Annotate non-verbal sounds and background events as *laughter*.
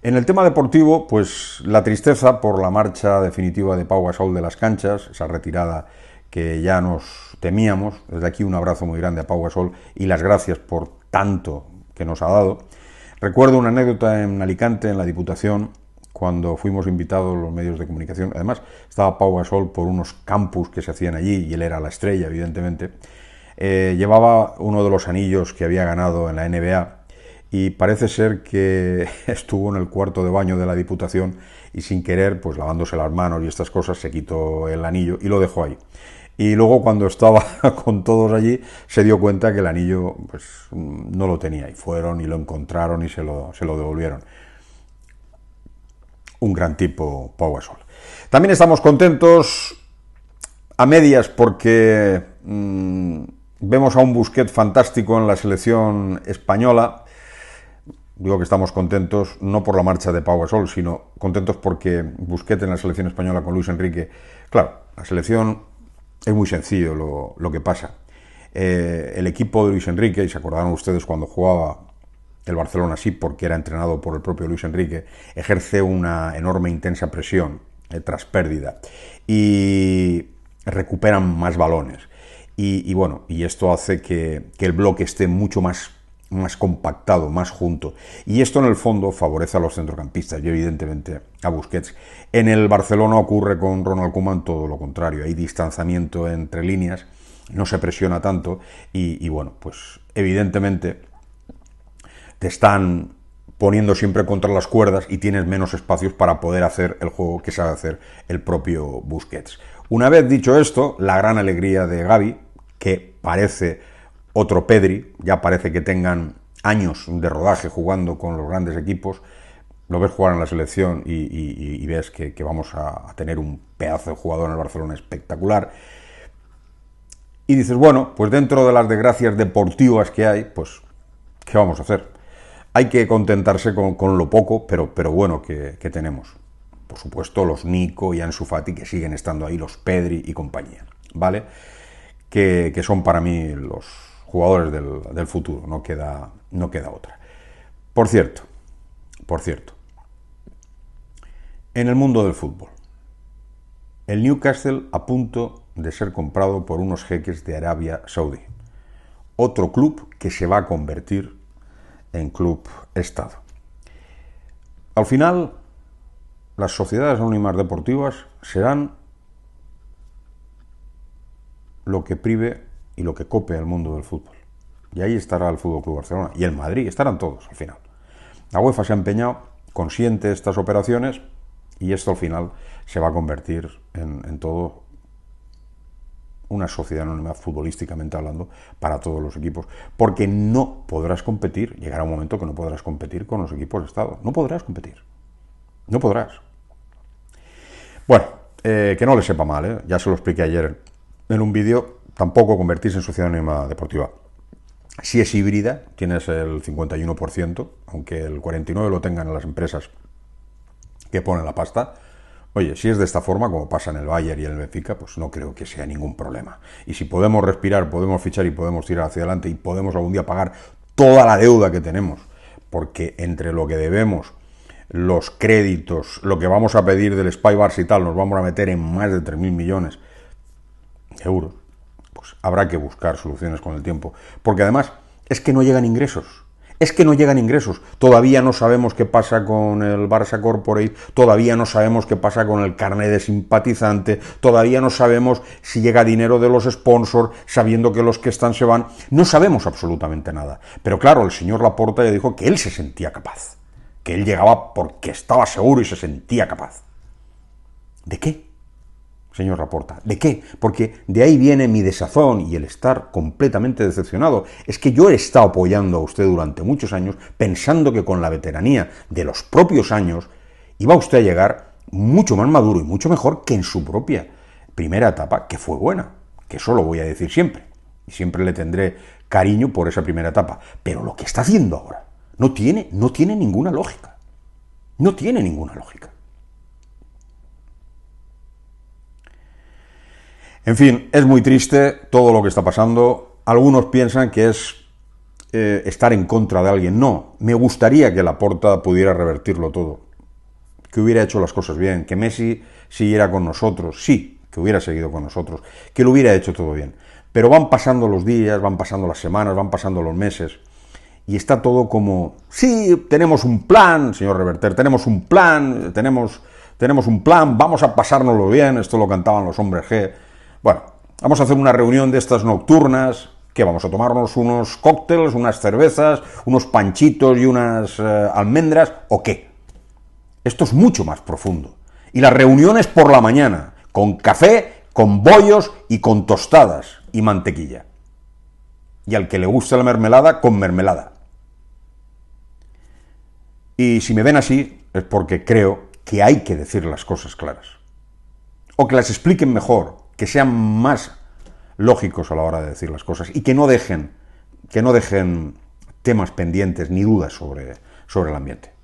En el tema deportivo, pues la tristeza por la marcha definitiva de Pau Gasol de las canchas, esa retirada que ya nos temíamos. Desde aquí un abrazo muy grande a Pau Gasol y las gracias por tanto que nos ha dado. Recuerdo una anécdota en Alicante, en la Diputación, cuando fuimos invitados los medios de comunicación. Además, estaba Pau Gasol por unos campus que se hacían allí y él era la estrella, evidentemente. Eh, llevaba uno de los anillos que había ganado en la NBA y parece ser que *laughs* estuvo en el cuarto de baño de la Diputación y sin querer, pues lavándose las manos y estas cosas, se quitó el anillo y lo dejó ahí. Y luego cuando estaba *laughs* con todos allí, se dio cuenta que el anillo pues, no lo tenía y fueron y lo encontraron y se lo, se lo devolvieron. Un gran tipo powersol También estamos contentos a medias porque mm, vemos a un Busquet fantástico en la selección española digo que estamos contentos no por la marcha de Pau Gasol, sino contentos porque Busquets en la selección española con Luis Enrique. Claro, la selección es muy sencillo lo, que pasa. Eh, el equipo de Luis Enrique, y se acordaron ustedes cuando jugaba el Barcelona así porque era entrenado por el propio Luis Enrique, ejerce una enorme intensa presión eh, tras pérdida y recuperan más balones. Y, bueno, y esto hace que, que el bloque esté mucho más más compactado, más junto. Y esto en el fondo favorece a los centrocampistas y evidentemente a Busquets. En el Barcelona ocurre con Ronald Kuman todo lo contrario. Hay distanciamiento entre líneas, no se presiona tanto y, y bueno, pues evidentemente te están poniendo siempre contra las cuerdas y tienes menos espacios para poder hacer el juego que sabe hacer el propio Busquets. Una vez dicho esto, la gran alegría de Gaby, que parece otro Pedri, ya parece que tengan años de rodaje jugando con los grandes equipos, lo ves jugar en la selección y, ves que, vamos a, tener un pedazo de jugador en el Barcelona espectacular. Y dices, bueno, pues dentro de las desgracias deportivas que hay, pues, ¿qué vamos a hacer? Hay que contentarse con, lo poco, pero, pero bueno, que, tenemos. Por supuesto, los Nico y Ansu Fati, que siguen estando ahí, los Pedri y compañía, ¿vale? que son para mí los, jugadores del, futuro, no queda, no queda otra. Por cierto, por cierto, en el mundo del fútbol, el Newcastle a punto de ser comprado por unos jeques de Arabia Saudí, otro club que se va a convertir en club Estado. Al final, las sociedades anónimas deportivas serán lo que prive y lo que cope el mundo del fútbol. Y ahí estará el Fútbol Club Barcelona y el Madrid, estarán todos al final. La UEFA se ha empeñado, consciente estas operaciones, y esto al final se va a convertir en, todo una sociedad anónima futbolísticamente hablando para todos los equipos, porque no podrás competir, llegará un momento que no podrás competir con los equipos de Estado, no podrás competir, no podrás. Bueno, eh, que no le sepa mal, ¿eh? ya se lo expliqué ayer en un vídeo tampoco convertirse en sociedad anónima deportiva. Si es híbrida, tienes el 51%, aunque el 49% lo tengan las empresas que ponen la pasta. Oye, si es de esta forma, como pasa en el Bayern y en el Benfica, pues no creo que sea ningún problema. Y si podemos respirar, podemos fichar y podemos tirar hacia adelante y podemos algún día pagar toda la deuda que tenemos, porque entre lo que debemos, los créditos, lo que vamos a pedir del Spy Bars y tal, nos vamos a meter en más de 3.000 millones de euros pues habrá que buscar soluciones con el tiempo. Porque además es que no llegan ingresos. Es que no llegan ingresos. Todavía no sabemos qué pasa con el Barça Corporate, todavía no sabemos qué pasa con el carnet de simpatizante, todavía no sabemos si llega dinero de los sponsors, sabiendo que los que están se van. No sabemos absolutamente nada. Pero claro, el señor Laporta ya dijo que él se sentía capaz, que él llegaba porque estaba seguro y se sentía capaz. ¿De qué? señor Raporta, ¿De qué? Porque de ahí viene mi desazón y el estar completamente decepcionado. Es que yo he estado apoyando a usted durante muchos años pensando que con la veteranía de los propios años iba usted a llegar mucho más maduro y mucho mejor que en su propia primera etapa, que fue buena, que eso lo voy a decir siempre. Y siempre le tendré cariño por esa primera etapa. Pero lo que está haciendo ahora no tiene, no tiene ninguna lógica. No tiene ninguna lógica. En fin, es muy triste todo lo que está pasando. Algunos piensan que es eh, estar en contra de alguien. No, me gustaría que la Laporta pudiera revertirlo todo. Que hubiera hecho las cosas bien, que Messi siguiera con nosotros, sí, que hubiera seguido con nosotros, que lo hubiera hecho todo bien. Pero van pasando los días, van pasando las semanas, van pasando los meses y está todo como, sí, tenemos un plan, señor Reverter, tenemos un plan, tenemos, tenemos un plan, vamos a pasárnoslo bien, esto lo cantaban los hombres G bueno, vamos a hacer una reunión de estas nocturnas, que vamos a tomarnos unos cócteles, unas cervezas, unos panchitos y unas eh, almendras, o qué. Esto es mucho más profundo. Y las reuniones por la mañana, con café, con bollos y con tostadas y mantequilla. Y al que le guste la mermelada, con mermelada. Y si me ven así, es porque creo que hay que decir las cosas claras. O que las expliquen mejor, que sean más lógicos a la hora de decir las cosas y que no dejen, que no dejen temas pendientes ni dudas sobre, sobre el ambiente.